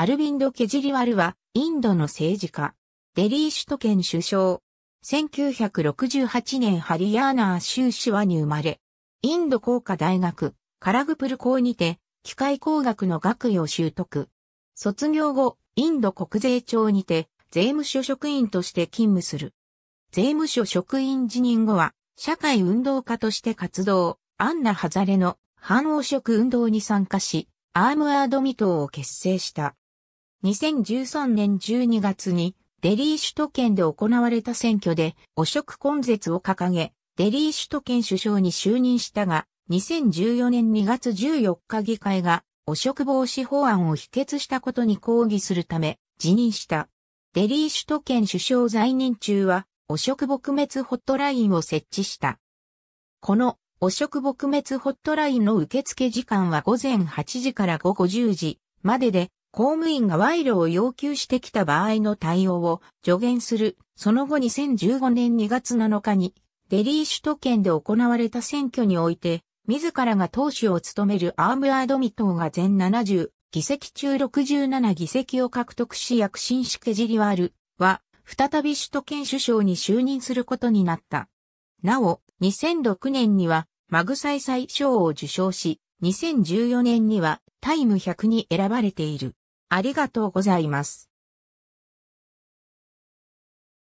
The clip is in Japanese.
アルビンド・ケジリワルは、インドの政治家。デリー首都圏首相。1968年ハリヤーナー州シワに生まれ、インド工科大学、カラグプル校にて、機械工学の学位を習得。卒業後、インド国税庁にて、税務署職員として勤務する。税務署職員辞任後は、社会運動家として活動、アンナ・ハザレの反汚職運動に参加し、アームアードミトを結成した。2013年12月にデリー首都圏で行われた選挙で汚職根絶を掲げ、デリー首都圏首相に就任したが、2014年2月14日議会が汚職防止法案を否決したことに抗議するため辞任した。デリー首都圏首相在任中は汚職撲滅ホットラインを設置した。この汚職撲滅ホットラインの受付時間は午前8時から午後10時までで公務員が賄賂を要求してきた場合の対応を助言する。その後2015年2月7日に、デリー首都圏で行われた選挙において、自らが党首を務めるアームアードミ党が全70議席中67議席を獲得し躍進しケジリワールは、再び首都圏首相に就任することになった。なお、2006年には、マグサイサイ賞を受賞し、2014年にはタイム100に選ばれている。ありがとうございます。